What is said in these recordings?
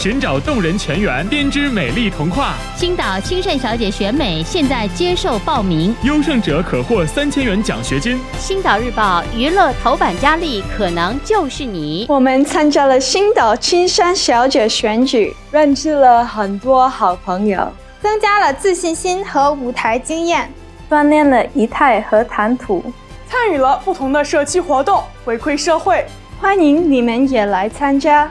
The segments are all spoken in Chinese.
寻找动人泉源，编织美丽童话。星岛青山小姐选美现在接受报名，优胜者可获三千元奖学金。星岛日报娱乐头版佳丽可能就是你。我们参加了星岛青山小姐选举，认识了很多好朋友，增加了自信心和舞台经验，锻炼了仪态和谈吐，参与了不同的社区活动，回馈社会。欢迎你们也来参加。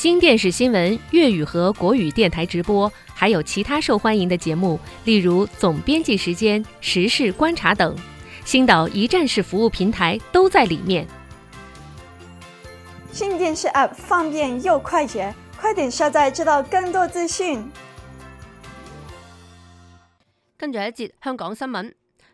新电视新闻、粤语和国语电台直播，还有其他受欢迎的节目，例如《总编辑时间》《时事观察》等，星岛一站式服务平台都在里面。新电视 App 方便又快捷，快点下载，知道更多资讯。跟住一节香港新闻。